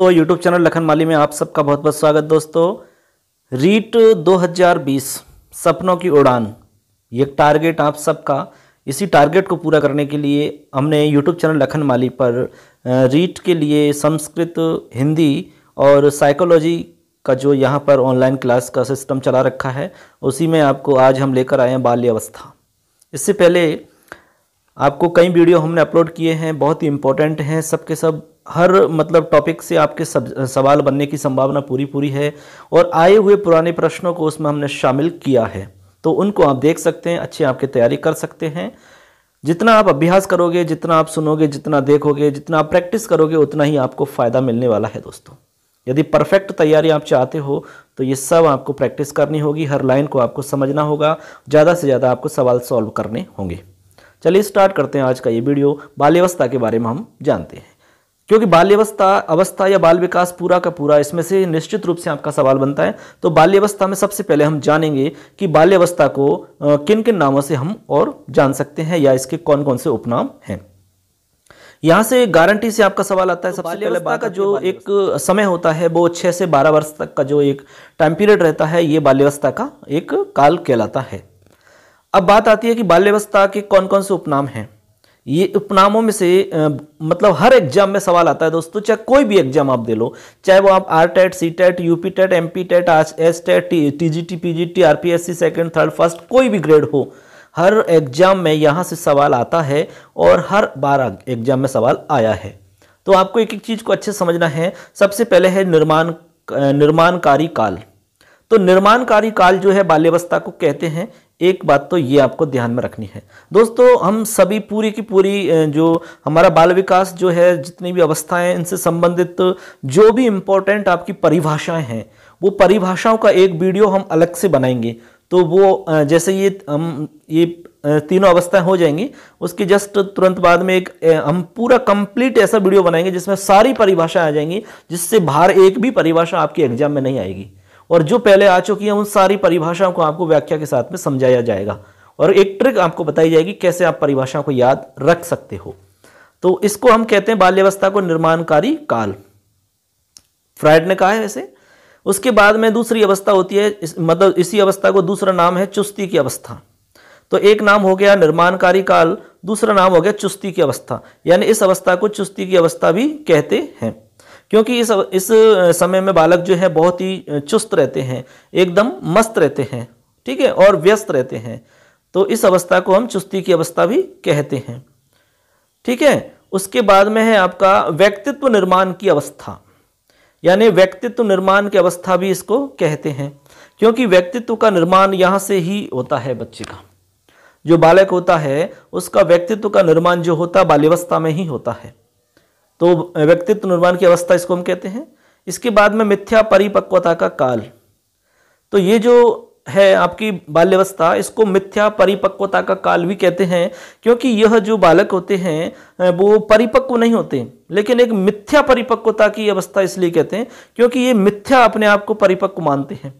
दोस्तों YouTube channel Lakhan माली में आप सबका बहुत बहुत स्वागत दोस्तों रीट 2020 सपनों की उड़ान ये टारगेट आप सबका इसी टारगेट को पूरा करने के लिए हमने यूट्यूब चैनल लखन माली पर रीट के लिए संस्कृत हिंदी और साइकोलॉजी का जो यहाँ पर ऑनलाइन क्लास का सिस्टम चला रखा है उसी में आपको आज हम लेकर आए हैं बाल्यावस्था इससे पहले आपको कई वीडियो हमने अपलोड किए हैं बहुत ही इंपॉर्टेंट हैं सबके सब हर मतलब टॉपिक से आपके सब सवाल बनने की संभावना पूरी पूरी है और आए हुए पुराने प्रश्नों को उसमें हमने शामिल किया है तो उनको आप देख सकते हैं अच्छे आपकी तैयारी कर सकते हैं जितना आप अभ्यास करोगे जितना आप सुनोगे जितना देखोगे जितना आप प्रैक्टिस करोगे उतना ही आपको फ़ायदा मिलने वाला है दोस्तों यदि परफेक्ट तैयारी आप चाहते हो तो ये सब आपको प्रैक्टिस करनी होगी हर लाइन को आपको समझना होगा ज़्यादा से ज़्यादा आपको सवाल सॉल्व करने होंगे चलिए स्टार्ट करते हैं आज का ये वीडियो बाल्यवस्था के बारे में हम जानते हैं क्योंकि बाल्यवस्था अवस्था या बाल विकास पूरा का पूरा इसमें से निश्चित रूप से आपका सवाल बनता है तो बाल्यवस्था में सबसे पहले हम जानेंगे कि बाल्यवस्था को किन किन नामों से हम और जान सकते हैं या इसके कौन कौन से उपनाम हैं यहाँ से गारंटी से आपका सवाल आता है तो सबसे पहले का जो एक समय होता है वो छः से बारह वर्ष तक का जो एक टाइम पीरियड रहता है ये बाल्यवस्था का एक काल कहलाता है अब बात आती है कि बाल्यवस्था के कौन कौन से उपनाम हैं ये उपनामों में से आ, मतलब हर एग्जाम में सवाल आता है दोस्तों चाहे कोई भी एग्जाम आप दे लो चाहे वो आप R TET C TET UP TET M P TET S TET T G T P G T R P S C second third first कोई भी ग्रेड हो हर एग्जाम में यहाँ से सवाल आता है और हर बार एग्जाम में सवाल आया है तो आपको एक एक चीज़ को अच्छे समझना है सबसे पहले है निर्माण निर्माणकारी काल तो निर्माणकारी काल जो है बाल्यवस्था को कहते हैं एक बात तो ये आपको ध्यान में रखनी है दोस्तों हम सभी पूरी की पूरी जो हमारा बाल विकास जो है जितनी भी अवस्थाएं इनसे संबंधित जो भी इम्पोर्टेंट आपकी परिभाषाएं हैं वो परिभाषाओं का एक वीडियो हम अलग से बनाएंगे तो वो जैसे ये हम ये तीनों अवस्थाएं हो जाएंगी उसके जस्ट तुरंत बाद में एक हम पूरा कंप्लीट ऐसा वीडियो बनाएंगे जिसमें सारी परिभाषाएं आ जाएंगी जिससे बाहर एक भी परिभाषा आपके एग्जाम में नहीं आएगी और जो पहले आ चुकी हैं उन सारी परिभाषाओं को आपको व्याख्या के साथ में समझाया जाएगा और एक ट्रिक आपको बताई जाएगी कैसे आप परिभाषा को याद रख सकते हो तो इसको हम कहते हैं बाल्यवस्था को निर्माणकारी काल फ्राइड ने कहा है वैसे उसके बाद में दूसरी अवस्था होती है इस, मतलब इसी अवस्था को दूसरा नाम है चुस्ती की अवस्था तो एक नाम हो गया निर्माणकारी काल दूसरा नाम हो गया चुस्ती की अवस्था यानी इस अवस्था को चुस्ती की अवस्था भी कहते हैं क्योंकि इस इस समय में बालक जो है बहुत ही चुस्त रहते हैं एकदम मस्त रहते हैं ठीक है और व्यस्त रहते हैं तो इस अवस्था को हम चुस्ती की अवस्था भी कहते हैं ठीक है उसके बाद में है आपका व्यक्तित्व निर्माण की अवस्था यानी व्यक्तित्व निर्माण की अवस्था भी इसको कहते हैं क्योंकि व्यक्तित्व का निर्माण यहाँ से ही होता है बच्चे का जो बालक होता है उसका व्यक्तित्व का निर्माण जो होता है बाल्यवस्था में ही होता है तो व्यक्तित्व निर्माण की अवस्था इसको हम कहते हैं इसके बाद में मिथ्या परिपक्वता का काल तो ये जो है आपकी बाल्यवस्था इसको मिथ्या परिपक्वता का काल भी कहते हैं क्योंकि यह जो बालक होते हैं वो परिपक्व नहीं होते लेकिन एक मिथ्या परिपक्वता की अवस्था इसलिए कहते हैं क्योंकि ये मिथ्या अपने आप को परिपक्व मानते हैं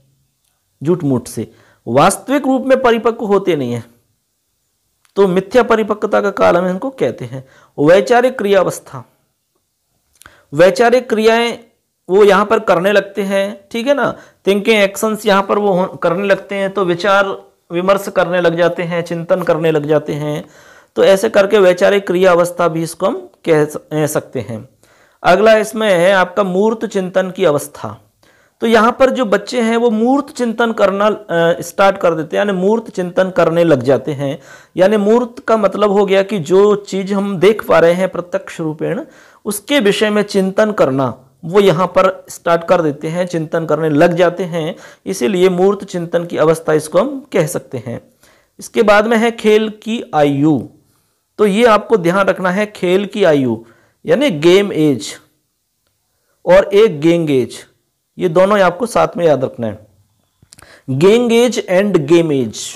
झूठ मूठ से वास्तविक रूप में परिपक्व होते नहीं है तो मिथ्या परिपक्वता का काल हम इनको कहते हैं वैचारिक क्रियावस्था वैचारिक क्रियाएं वो यहाँ पर करने लगते हैं ठीक है ना थिंकिंग एक्शंस यहाँ पर वो करने लगते हैं तो विचार विमर्श करने लग जाते हैं चिंतन करने लग जाते हैं तो ऐसे करके वैचारिक क्रिया अवस्था भी इसको हम कह सकते हैं अगला इसमें है आपका मूर्त चिंतन की अवस्था तो यहाँ पर जो बच्चे हैं वो मूर्त चिंतन करना स्टार्ट कर देते हैं यानी मूर्त चिंतन करने लग जाते हैं यानी मूर्त का मतलब हो गया कि जो चीज़ हम देख पा रहे हैं प्रत्यक्ष रूपेण उसके विषय में चिंतन करना वो यहाँ पर स्टार्ट कर देते हैं चिंतन करने लग जाते हैं इसीलिए मूर्त चिंतन की अवस्था इसको हम कह सकते हैं इसके बाद में है खेल की आयु तो ये आपको ध्यान रखना है खेल की आयु यानी गेम एज और एक गेंग एज ये दोनों आपको साथ में याद रखना है gang age and game age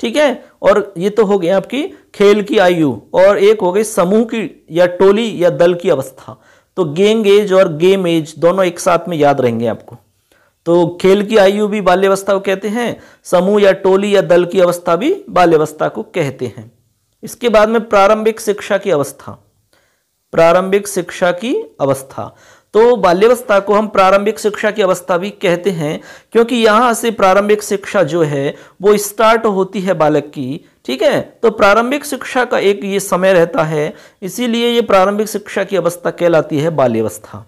ठीक है और ये तो हो गया आपकी खेल की आयु और एक हो गई समूह की या टोली या दल की अवस्था तो गेंग एज और गेम एज दोनों एक साथ में याद रहेंगे आपको तो खेल की आयु भी बाल्यवस्था को कहते हैं समूह या टोली या दल की अवस्था भी बाल्यवस्था को कहते हैं इसके बाद में प्रारंभिक शिक्षा की अवस्था प्रारंभिक शिक्षा की अवस्था तो बाल्यावस्था को हम प्रारंभिक शिक्षा की अवस्था भी कहते हैं क्योंकि यहाँ से प्रारंभिक शिक्षा जो है वो स्टार्ट होती है बालक की ठीक है तो प्रारंभिक शिक्षा का एक ये समय रहता है इसीलिए ये प्रारंभिक शिक्षा की अवस्था कहलाती है बाल्यवस्था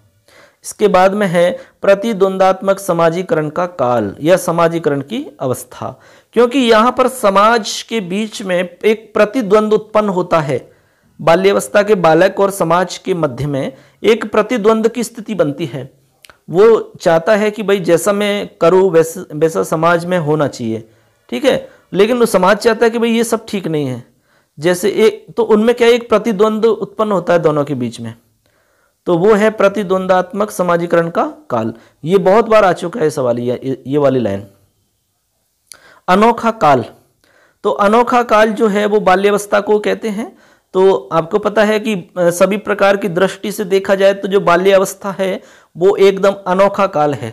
इसके बाद में है प्रतिद्वंदात्मक समाजीकरण का काल या समाजीकरण की अवस्था क्योंकि यहाँ पर समाज के बीच में एक प्रतिद्वंद उत्पन्न होता है बाल्यावस्था के बालक और समाज के मध्य में एक प्रतिद्वंद की स्थिति बनती है वो चाहता है कि भाई जैसा मैं करूँ वैसा वैसा समाज में होना चाहिए ठीक है लेकिन वो समाज चाहता है कि भाई ये सब ठीक नहीं है जैसे एक तो उनमें क्या एक प्रतिद्वंद उत्पन्न होता है दोनों के बीच में तो वो है प्रतिद्वंदात्मक समाजीकरण का काल ये बहुत बार आ चुका है सवाल ये ये वाली लाइन अनोखा काल तो अनोखा काल जो है वो बाल्यावस्था को कहते हैं तो आपको पता है कि सभी प्रकार की दृष्टि से देखा जाए तो जो बाल्यावस्था है वो एकदम अनोखा काल है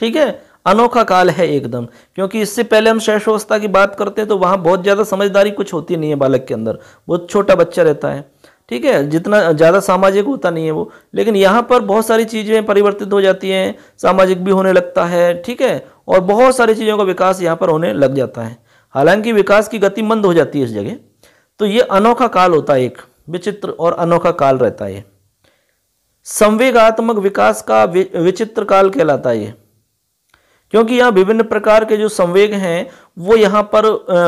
ठीक है अनोखा काल है एकदम क्योंकि इससे पहले हम शैशवस्था की बात करते हैं तो वहाँ बहुत ज़्यादा समझदारी कुछ होती नहीं है बालक के अंदर बहुत छोटा बच्चा रहता है ठीक है जितना ज़्यादा सामाजिक होता नहीं है वो लेकिन यहाँ पर बहुत सारी चीज़ें परिवर्तित हो जाती हैं सामाजिक भी होने लगता है ठीक है और बहुत सारी चीज़ों का विकास यहाँ पर होने लग जाता है हालांकि विकास की गति मंद हो जाती है इस जगह तो ये अनोखा काल होता है एक विचित्र और अनोखा काल रहता है संवेगात्मक विकास का विचित्र काल कहलाता है क्योंकि यहाँ विभिन्न प्रकार के जो संवेग हैं वो यहाँ पर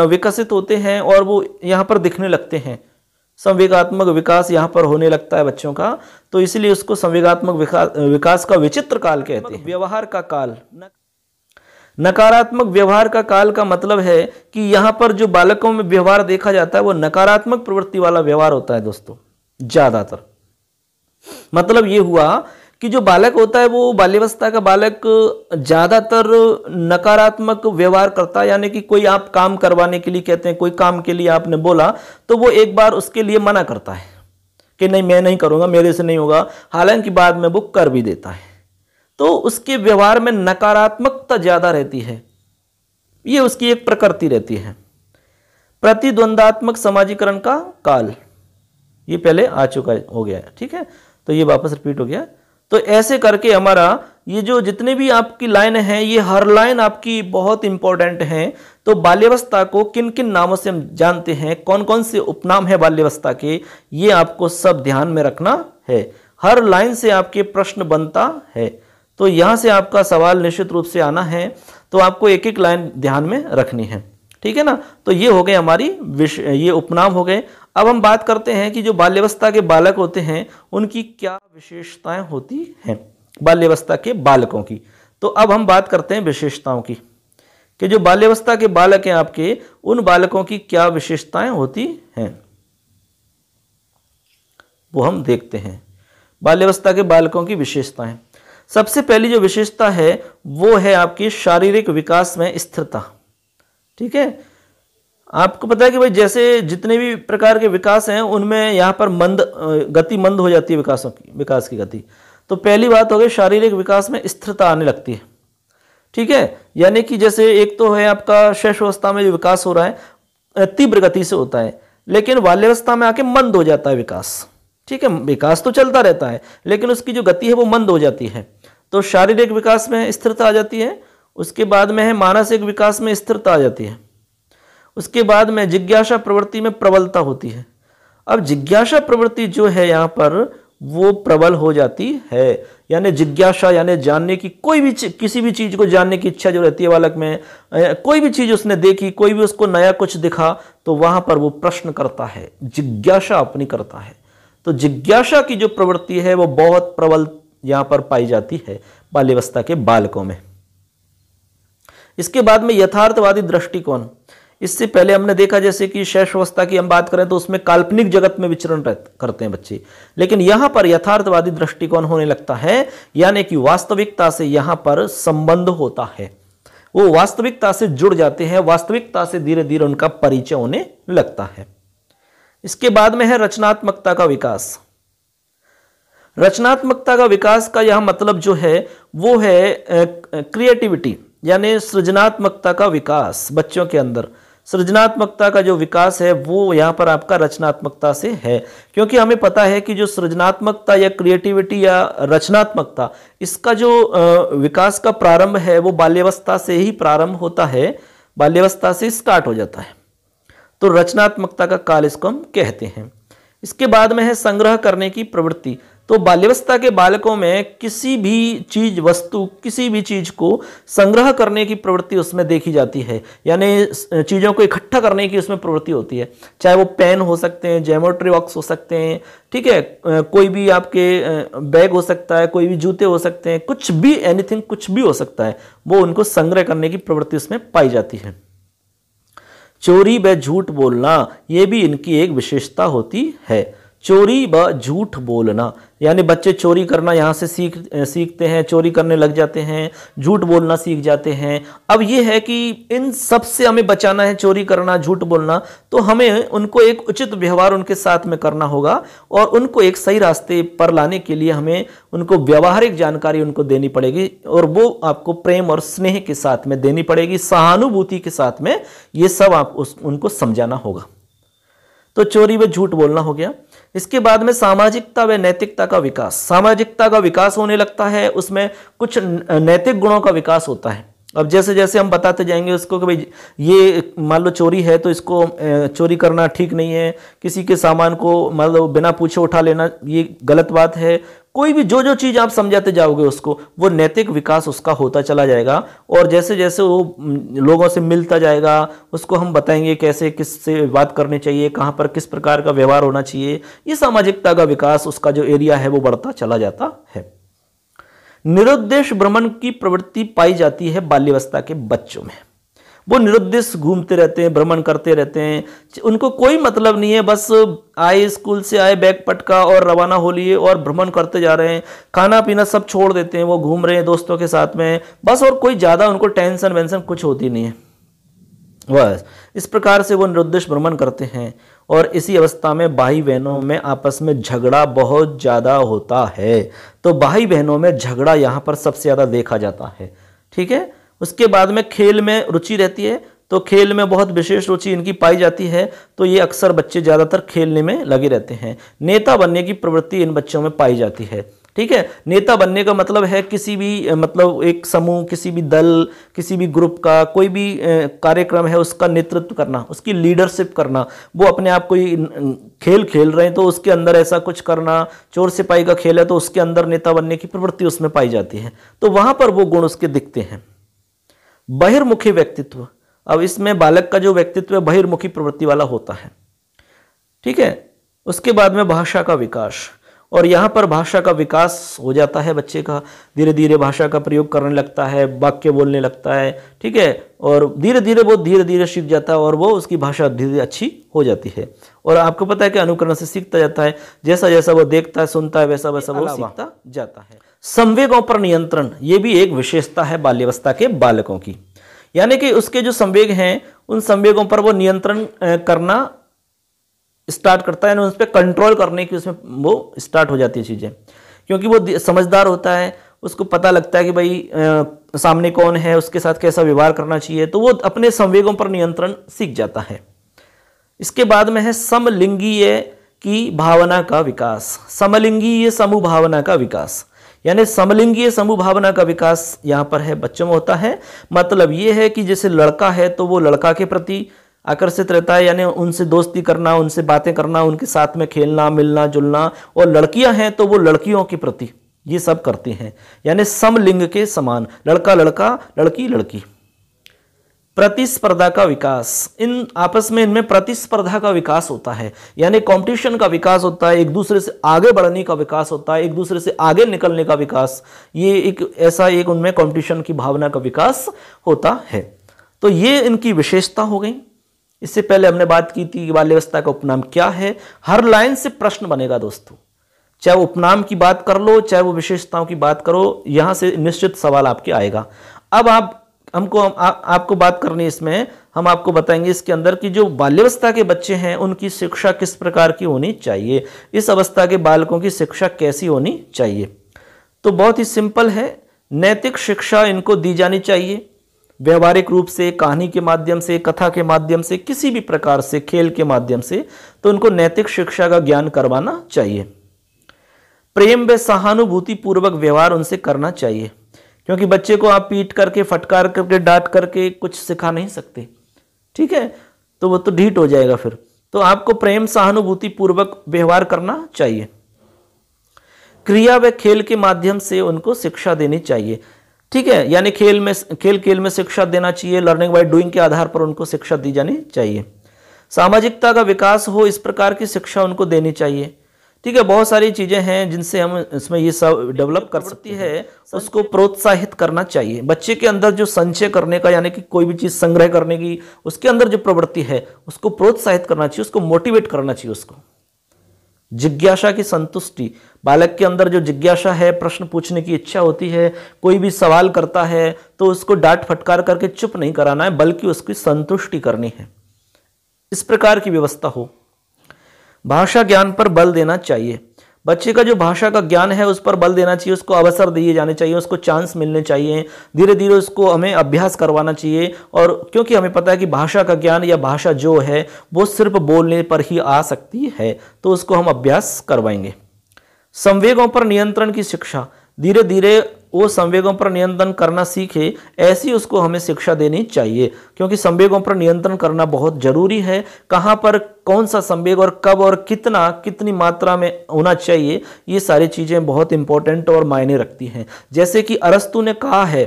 विकसित होते हैं और वो यहाँ पर दिखने लगते हैं संवेगात्मक विकास यहाँ पर होने लगता है बच्चों का तो इसलिए उसको संवेगात्मक विकास विकास का विचित्र काल कहते हैं व्यवहार का काल नकारात्मक व्यवहार का काल का मतलब है कि यहां पर जो बालकों में व्यवहार देखा जाता है वो नकारात्मक प्रवृत्ति वाला व्यवहार होता है दोस्तों ज़्यादातर मतलब ये हुआ कि जो बालक होता है वो बाल्यवस्था का बालक ज़्यादातर नकारात्मक व्यवहार करता है यानी कि कोई आप काम करवाने के लिए कहते हैं कोई काम के लिए आपने बोला तो वो एक बार उसके लिए मना करता है कि नहीं मैं नहीं करूँगा मेरे से नहीं होगा हालांकि बाद में वो कर भी देता है तो उसके व्यवहार में नकारात्मकता ज़्यादा रहती है ये उसकी एक प्रकृति रहती है प्रतिद्वंदात्मक समाजीकरण का काल ये पहले आ चुका हो गया है ठीक है तो ये वापस रिपीट हो गया तो ऐसे करके हमारा ये जो जितने भी आपकी लाइन है ये हर लाइन आपकी बहुत इंपॉर्टेंट है तो बाल्यवस्था को किन किन नामों से हम जानते हैं कौन कौन से उपनाम है बाल्यवस्था के ये आपको सब ध्यान में रखना है हर लाइन से आपके प्रश्न बनता है तो यहाँ से आपका सवाल निश्चित रूप से आना है तो आपको एक एक लाइन ध्यान में रखनी है ठीक है ना तो ये हो गए हमारी विश ये उपनाम हो गए अब हम बात करते हैं कि जो बाल्यवस्था के बालक होते हैं उनकी क्या विशेषताएं होती हैं बाल्यवस्था के बालकों की तो अब हम बात करते हैं विशेषताओं की कि जो बाल्यवस्था के बालक हैं आपके उन बालकों की क्या विशेषताएं होती हैं वो हम देखते हैं बाल्यवस्था के बालकों की विशेषताएं सबसे पहली जो विशेषता है वो है आपकी शारीरिक विकास में स्थिरता ठीक है आपको पता है कि भाई जैसे जितने भी प्रकार के विकास हैं उनमें यहाँ पर मंद गति मंद हो जाती है विकासों की विकास की गति तो पहली बात हो गई शारीरिक विकास में स्थिरता आने लगती है ठीक है यानी कि जैसे एक तो है आपका अवस्था में जो विकास हो रहा है तीव्र गति से होता है लेकिन बाल्यावस्था में आके मंद हो जाता है विकास ठीक है विकास तो चलता रहता है लेकिन उसकी जो गति है वो मंद हो जाती है तो शारीरिक विकास में स्थिरता आ जाती है उसके बाद में है मानसिक विकास में स्थिरता आ जाती है उसके बाद में जिज्ञासा प्रवृत्ति में प्रबलता होती है अब जिज्ञासा प्रवृत्ति जो है यहाँ पर वो प्रबल हो जाती है यानी जिज्ञासा यानी जानने की कोई भी किसी भी चीज़ को जानने की इच्छा जो रहती है बालक में कोई भी चीज़ उसने देखी कोई भी उसको नया कुछ दिखा तो वहाँ पर वो प्रश्न करता है जिज्ञासा अपनी करता है तो जिज्ञासा की जो प्रवृत्ति है वो बहुत प्रबल यहाँ पर पाई जाती है बाल्यवस्था के बालकों में इसके बाद में यथार्थवादी दृष्टिकोण इससे पहले हमने देखा जैसे कि अवस्था की हम बात करें तो उसमें काल्पनिक जगत में विचरण करते हैं बच्चे लेकिन यहां पर यथार्थवादी दृष्टिकोण होने लगता है यानी कि वास्तविकता से यहां पर संबंध होता है वो वास्तविकता से जुड़ जाते हैं वास्तविकता से धीरे धीरे उनका परिचय होने लगता है इसके बाद में है रचनात्मकता का विकास रचनात्मकता का विकास का यह मतलब जो है वो है क्रिएटिविटी यानी सृजनात्मकता का विकास बच्चों के अंदर सृजनात्मकता का जो विकास है वो यहाँ पर आपका रचनात्मकता से है क्योंकि हमें पता है कि जो सृजनात्मकता या क्रिएटिविटी या रचनात्मकता इसका जो विकास का प्रारंभ है वो बाल्यावस्था से ही प्रारंभ होता है बाल्यावस्था से स्टार्ट हो जाता है तो रचनात्मकता का काल इसको हम कहते हैं इसके बाद में है संग्रह करने की प्रवृत्ति तो बाल्यवस्था के बालकों में किसी भी चीज वस्तु किसी भी चीज को संग्रह करने की प्रवृत्ति उसमें देखी जाती है यानी चीज़ों को इकट्ठा करने की उसमें प्रवृत्ति होती है चाहे वो पेन हो सकते हैं जेमोट्री बॉक्स हो सकते हैं ठीक है कोई भी आपके बैग हो सकता है कोई भी जूते हो सकते हैं कुछ भी एनीथिंग कुछ भी हो सकता है वो उनको संग्रह करने की प्रवृत्ति उसमें पाई जाती है चोरी व झूठ बोलना ये भी इनकी एक विशेषता होती है चोरी व झूठ बोलना यानी बच्चे चोरी करना यहाँ से सीख सीखते हैं चोरी करने लग जाते हैं झूठ बोलना सीख जाते हैं अब ये है कि इन सब से हमें बचाना है चोरी करना झूठ बोलना तो हमें उनको एक उचित व्यवहार उनके साथ में करना होगा और उनको एक सही रास्ते पर लाने के लिए हमें उनको व्यवहारिक जानकारी उनको देनी पड़ेगी और वो आपको प्रेम और स्नेह के साथ में देनी पड़ेगी सहानुभूति के साथ में ये सब आप उस उनको समझाना होगा तो चोरी व झूठ बोलना हो गया इसके बाद में सामाजिकता व नैतिकता का विकास सामाजिकता का विकास होने लगता है उसमें कुछ नैतिक गुणों का विकास होता है अब जैसे जैसे हम बताते जाएंगे उसको कि भाई ये मान लो चोरी है तो इसको चोरी करना ठीक नहीं है किसी के सामान को मान लो बिना पूछे उठा लेना ये गलत बात है कोई भी जो जो चीज़ आप समझाते जाओगे उसको वो नैतिक विकास उसका होता चला जाएगा और जैसे जैसे वो लोगों से मिलता जाएगा उसको हम बताएंगे कैसे किस से बात करनी चाहिए कहाँ पर किस प्रकार का व्यवहार होना चाहिए ये सामाजिकता का विकास उसका जो एरिया है वो बढ़ता चला जाता है निरुद्देश भ्रमण की प्रवृत्ति पाई जाती है बाल्यवस्था के बच्चों में वो निरुद्देश घूमते रहते हैं भ्रमण करते रहते हैं उनको कोई मतलब नहीं है बस आए स्कूल से आए बैग पटका और रवाना हो लिए और भ्रमण करते जा रहे हैं खाना पीना सब छोड़ देते हैं वो घूम रहे हैं दोस्तों के साथ में बस और कोई ज़्यादा उनको टेंशन वेंशन कुछ होती नहीं है बस इस प्रकार से वो निरुद्देश भ्रमण करते हैं और इसी अवस्था में भाई बहनों में आपस में झगड़ा बहुत ज़्यादा होता है तो भाई बहनों में झगड़ा यहाँ पर सबसे ज़्यादा देखा जाता है ठीक है उसके बाद में खेल में रुचि रहती है तो खेल में बहुत विशेष रुचि इनकी पाई जाती है तो ये अक्सर बच्चे ज़्यादातर खेलने में लगे रहते हैं नेता बनने की प्रवृत्ति इन बच्चों में पाई जाती है ठीक है नेता बनने का मतलब है किसी भी मतलब एक समूह किसी भी दल किसी भी ग्रुप का कोई भी कार्यक्रम है उसका नेतृत्व करना उसकी लीडरशिप करना वो अपने आप कोई खेल खेल रहे हैं तो उसके अंदर ऐसा कुछ करना चोर सिपाही का खेल है तो उसके अंदर नेता बनने की प्रवृत्ति उसमें पाई जाती है तो वहां पर वो गुण उसके दिखते हैं बहिर्मुखी व्यक्तित्व अब इसमें बालक का जो व्यक्तित्व है बहिर्मुखी प्रवृत्ति वाला होता है ठीक है उसके बाद में भाषा का विकास और यहाँ पर भाषा का विकास हो जाता है बच्चे का धीरे धीरे भाषा का प्रयोग करने लगता है वाक्य बोलने लगता है ठीक है और धीरे धीरे वो धीरे धीरे सीख जाता है और वो उसकी भाषा धीरे धीरे अच्छी हो जाती है और आपको पता है कि अनुकरण से सीखता जाता है जैसा जैसा वो देखता है सुनता है वैसा वैसा वो सीखता जाता है संवेगों पर नियंत्रण ये भी एक विशेषता है बाल्यवस्था के बालकों की यानी कि उसके जो संवेग हैं उन संवेगों पर वो नियंत्रण करना स्टार्ट करता है ना उस पर कंट्रोल करने की उसमें वो स्टार्ट हो जाती है चीज़ें क्योंकि वो समझदार होता है उसको पता लगता है कि भाई आ, सामने कौन है उसके साथ कैसा व्यवहार करना चाहिए तो वो अपने संवेगों पर नियंत्रण सीख जाता है इसके बाद में है समलिंगीय की भावना का विकास समलिंगीय समूह भावना का विकास यानी समलिंगीय समूह भावना का विकास यहाँ पर है बच्चों में होता है मतलब ये है कि जैसे लड़का है तो वो लड़का के प्रति आकर्षित रहता है यानी उनसे दोस्ती करना उनसे बातें करना उनके साथ में खेलना मिलना जुलना और लड़कियां हैं तो वो लड़कियों के प्रति ये सब करते हैं यानी समलिंग के समान लड़का लड़का लड़की लड़की प्रतिस्पर्धा का विकास इन आपस में इनमें प्रतिस्पर्धा का विकास होता है यानी कंपटीशन का विकास होता है एक दूसरे से आगे बढ़ने का विकास होता है एक दूसरे से आगे निकलने का विकास ये एक ऐसा एक उनमें कंपटीशन की भावना का विकास होता है तो ये इनकी विशेषता हो गई इससे पहले हमने बात की थी कि बाल्यवस्था का उपनाम क्या है हर लाइन से प्रश्न बनेगा दोस्तों चाहे वो उपनाम की बात कर लो चाहे वो विशेषताओं की बात करो यहाँ से निश्चित सवाल आपके आएगा अब आप हमको आ, आपको बात करनी इसमें हम आपको बताएंगे इसके अंदर कि जो बाल्यवस्था के बच्चे हैं उनकी शिक्षा किस प्रकार की होनी चाहिए इस अवस्था के बालकों की शिक्षा कैसी होनी चाहिए तो बहुत ही सिंपल है नैतिक शिक्षा इनको दी जानी चाहिए व्यवहारिक रूप से कहानी के माध्यम से कथा के माध्यम से किसी भी प्रकार से खेल के माध्यम से तो उनको नैतिक शिक्षा का ज्ञान करवाना चाहिए प्रेम व सहानुभूति पूर्वक व्यवहार उनसे करना चाहिए क्योंकि बच्चे को आप पीट करके फटकार करके डांट करके कुछ सिखा नहीं सकते ठीक है तो वो तो ढीट हो जाएगा फिर तो आपको प्रेम सहानुभूति पूर्वक व्यवहार करना चाहिए क्रिया व खेल के माध्यम से उनको शिक्षा देनी चाहिए ठीक है यानी खेल में खेल खेल में शिक्षा देना चाहिए लर्निंग बाय डूइंग के आधार पर उनको शिक्षा दी जानी चाहिए सामाजिकता का विकास हो इस प्रकार की शिक्षा उनको देनी चाहिए ठीक है बहुत सारी चीज़ें हैं जिनसे हम इसमें ये सब डेवलप कर सकती है उसको प्रोत्साहित करना चाहिए बच्चे के अंदर जो संचय करने का यानी कि कोई भी चीज़ संग्रह करने की उसके अंदर जो प्रवृत्ति है उसको प्रोत्साहित करना चाहिए उसको मोटिवेट करना चाहिए उसको जिज्ञासा की संतुष्टि बालक के अंदर जो जिज्ञासा है प्रश्न पूछने की इच्छा होती है कोई भी सवाल करता है तो उसको डांट फटकार करके चुप नहीं कराना है बल्कि उसकी संतुष्टि करनी है इस प्रकार की व्यवस्था हो भाषा ज्ञान पर बल देना चाहिए बच्चे का जो भाषा का ज्ञान है उस पर बल देना चाहिए उसको अवसर दिए जाने चाहिए उसको चांस मिलने चाहिए धीरे धीरे उसको हमें अभ्यास करवाना चाहिए और क्योंकि हमें पता है कि भाषा का ज्ञान या भाषा जो है वो सिर्फ बोलने पर ही आ सकती है तो उसको हम अभ्यास करवाएंगे संवेगों पर नियंत्रण की शिक्षा धीरे धीरे वो संवेगों पर नियंत्रण करना सीखे ऐसी उसको हमें शिक्षा देनी चाहिए क्योंकि संवेगों पर नियंत्रण करना बहुत जरूरी है कहाँ पर कौन सा संवेग और कब और कितना कितनी मात्रा में होना चाहिए ये सारी चीज़ें बहुत इंपॉर्टेंट और मायने रखती हैं जैसे कि अरस्तु ने कहा है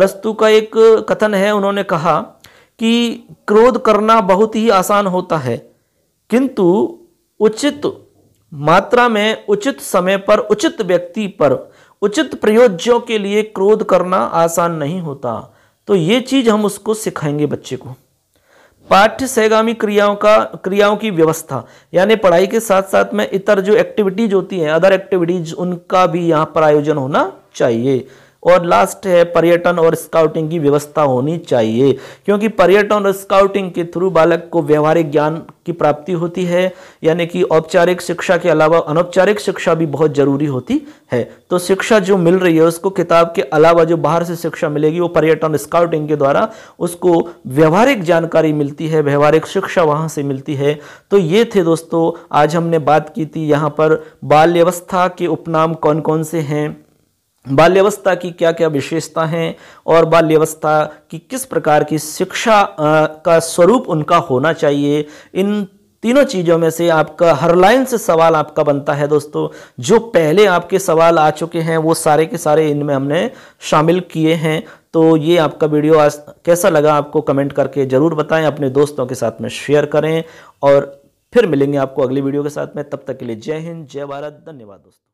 अरस्तु का एक कथन है उन्होंने कहा कि क्रोध करना बहुत ही आसान होता है किंतु उचित मात्रा में उचित समय पर उचित व्यक्ति पर उचित प्रयोज्यों के लिए क्रोध करना आसान नहीं होता तो ये चीज़ हम उसको सिखाएंगे बच्चे को पाठ्य सहगामी क्रियाओं का क्रियाओं की व्यवस्था यानी पढ़ाई के साथ साथ में इतर जो एक्टिविटीज होती हैं अदर एक्टिविटीज उनका भी यहाँ पर आयोजन होना चाहिए और लास्ट है पर्यटन और स्काउटिंग की व्यवस्था होनी चाहिए क्योंकि पर्यटन और स्काउटिंग के थ्रू बालक को व्यवहारिक ज्ञान की प्राप्ति होती है यानी कि औपचारिक शिक्षा के अलावा अनौपचारिक शिक्षा भी बहुत ज़रूरी होती है तो शिक्षा जो मिल रही है उसको किताब के अलावा जो बाहर से शिक्षा मिलेगी वो पर्यटन स्काउटिंग के द्वारा उसको व्यवहारिक जानकारी मिलती है व्यवहारिक शिक्षा वहाँ से मिलती है तो ये थे दोस्तों आज हमने बात की थी यहाँ पर बाल्यवस्था के उपनाम कौन कौन से हैं बाल्यावस्था की क्या क्या विशेषता हैं और बाल्यावस्था की किस प्रकार की शिक्षा का स्वरूप उनका होना चाहिए इन तीनों चीज़ों में से आपका हर लाइन से सवाल आपका बनता है दोस्तों जो पहले आपके सवाल आ चुके हैं वो सारे के सारे इनमें हमने शामिल किए हैं तो ये आपका वीडियो आज कैसा लगा आपको कमेंट करके ज़रूर बताएं अपने दोस्तों के साथ में शेयर करें और फिर मिलेंगे आपको अगली वीडियो के साथ में तब तक के लिए जय हिंद जय भारत धन्यवाद दोस्तों